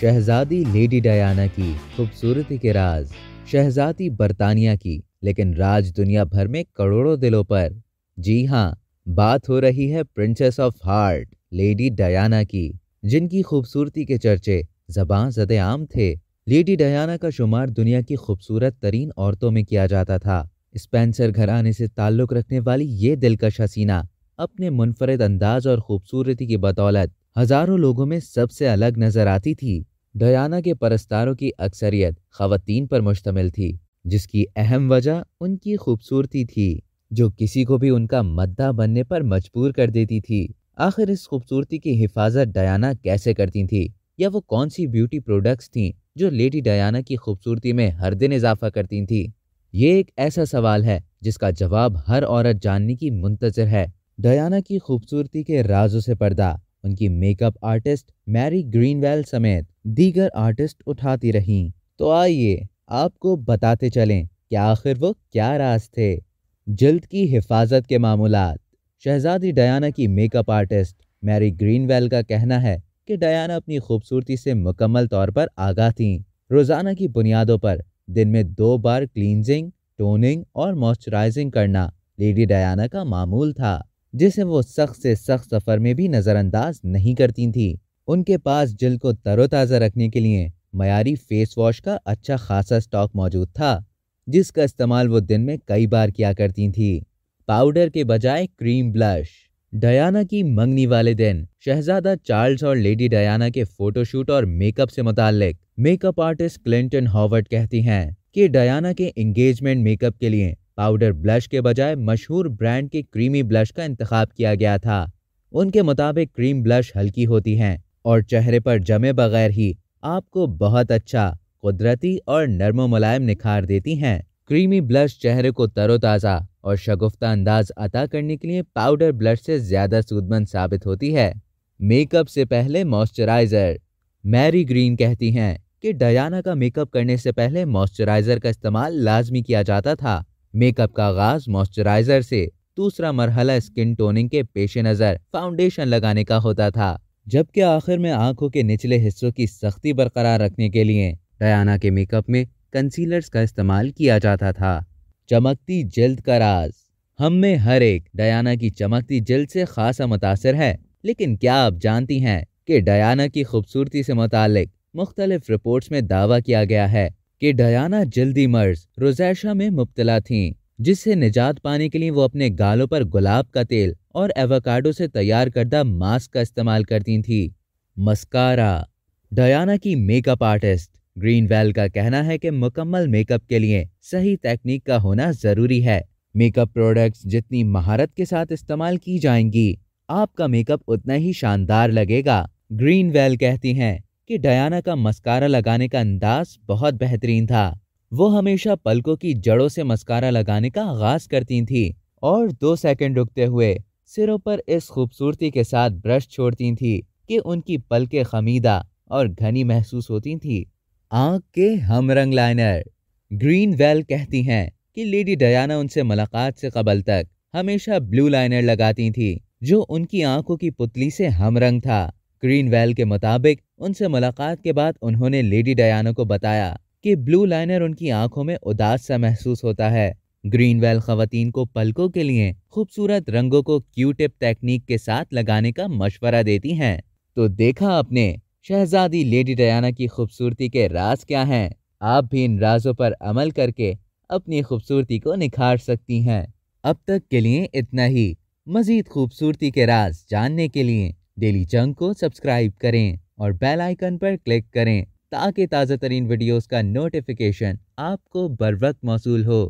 शहजादी lady Diana की खूबसूरती के राज शहजादी बरतानिया की लेकिन राज दुनिया भर में करोड़ों दिलों पर जी हाँ बात हो रही है princess of heart Lady Diana की जिनकी खूबसूरती के चर्चे जबां जद आम थे लेडी डायाना का शुमार दुनिया की खूबसूरत तरीन औरतों में किया जाता था स्पेंसर घराने से ताल्लुक़ रखने वाली ये दिलकश हसीना अपने मुनफरद अंदाज और खूबसूरती की बदौलत हजारों लोगों में सबसे अलग नजर आती थी डयाना के परस्तारों की अक्सरियत खातन पर मुश्तमिल थी जिसकी अहम वजह उनकी खूबसूरती थी जो किसी को भी उनका मद्दा बनने पर मजबूर कर देती थी आखिर इस खूबसूरती की हिफाजत डयाना कैसे करती थी या वो कौन सी ब्यूटी प्रोडक्ट्स थीं जो लेडी डयाना की खूबसूरती में हर दिन इजाफा करती थी ये एक ऐसा सवाल है जिसका जवाब हर औरत जानने की मुंतजर है डयाना की खूबसूरती के राजों से पर्दा उनकी मेकअप आर्टिस्ट मैरी ग्रीनवेल समेत दीगर आर्टिस्ट उठाती रही तो आइए आपको बताते चलें कि आखिर वो क्या राज थे जल्द की हिफाजत के मामूला शहजादी डयाना की मेकअप आर्टिस्ट मैरी ग्रीनवेल का कहना है कि डयाना अपनी खूबसूरती से मुकम्मल तौर पर आगाह थी रोज़ाना की बुनियादों पर दिन में दो बार क्लींजिंग टोनिंग और मॉइस्चराइजिंग करना लेडी डयाना का मामूल था जिसे वो सख्त से सख्त सफ़र में भी नज़रअंदाज नहीं करती थी उनके पास जिल को तरोताज़ा रखने के लिए मयारी फेस वॉश का अच्छा खासा स्टॉक मौजूद था जिसका इस्तेमाल वो दिन में कई बार किया करती थी पाउडर के बजाय क्रीम ब्लश डयाना की मंगनी वाले दिन शहजादा चार्ल्स और लेडी डयाना के फोटोशूट और मेकअप से मुतालिक मेकअप आर्टिस्ट क्लिंटन हॉवर्ड कहती हैं कि डयाना के एंगेजमेंट मेकअप के लिए पाउडर ब्लश के बजाय मशहूर ब्रांड के क्रीमी ब्लश का इंतखब किया गया था उनके मुताबिक क्रीम ब्लश हल्की होती हैं और चेहरे पर जमे बगैर ही आपको बहुत अच्छा कुदरती और नरम मुलायम निखार देती हैं क्रीमी ब्लश चेहरे को तरोताज़ा और शगुफ्ता अंदाज अता करने के लिए पाउडर ब्लश से ज़्यादा सूदमंद साबित होती है मेकअप से पहले मॉइस्चराइज़र मैरी ग्रीन कहती हैं कि डयाना का मेकअप करने से पहले मॉइस्चराइज़र का इस्तेमाल लाजमी किया जाता था मेकअप का आगाज मॉइस्चराइजर से दूसरा मरहला स्किन टोनिंग के पेश नज़र फाउंडेशन लगाने का होता था जबकि आखिर में आंखों के निचले हिस्सों की सख्ती बरकरार रखने के लिए डयाना के मेकअप में कंसीलर्स का इस्तेमाल किया जाता था चमकती जल्द का राज हम में हर एक डयाना की चमकती जल्द से खासा मुतासर है लेकिन क्या आप जानती हैं कि डयाना की खूबसूरती से मुतक मुख्तलिफ रिपोर्ट्स में दावा किया गया है कि डयाना जल्दी मर्ज रोजैशा में मुबतला थीं जिससे निजात पाने के लिए वो अपने गालों पर गुलाब का तेल और एवोकाडो से तैयार करदा मास्क का इस्तेमाल करती थी मस्कारा डयाना की मेकअप आर्टिस्ट ग्रीनवेल का कहना है कि मुकम्मल मेकअप के लिए सही तकनीक का होना ज़रूरी है मेकअप प्रोडक्ट्स जितनी महारत के साथ इस्तेमाल की जाएंगी आपका मेकअप उतना ही शानदार लगेगा ग्रीनवेल कहती हैं कि डयाना का मस्कारा लगाने का अंदाज बहुत बेहतरीन था वो हमेशा पलकों की जड़ों से मस्कारा लगाने का आगाज करती थी और दो सेकंड रुकते हुए सिरों पर इस खूबसूरती के साथ ब्रश छोड़ती थी कि उनकी पलकें खमीदा और घनी महसूस होती थी आँख के हम रंग लाइनर ग्रीन वेल कहती हैं कि लेडी डयाना उनसे मुलाकात से कबल तक हमेशा ब्लू लाइनर लगाती थी जो उनकी आंखों की पुतली से हम रंग था ग्रीन वेल के मुताबिक उनसे मुलाकात के बाद उन्होंने लेडी डयाना को बताया कि ब्लू लाइनर उनकी आंखों में उदास सा महसूस होता है ग्रीनवेल खातन को पलकों के लिए खूबसूरत रंगों को क्यू टिप टेक्निक के साथ लगाने का मशवरा देती हैं तो देखा आपने शहजादी लेडी डयाना की खूबसूरती के राज क्या हैं आप भी इन राजों पर अमल करके अपनी खूबसूरती को निखार सकती हैं अब तक के लिए इतना ही मज़ीद खूबसूरती के राज जानने के लिए डेली जंग को सब्सक्राइब करें और बेल आइकन पर क्लिक करें ताकि ताज़ा तरीन वीडियोज का नोटिफिकेशन आपको बर वक्त मौसू हो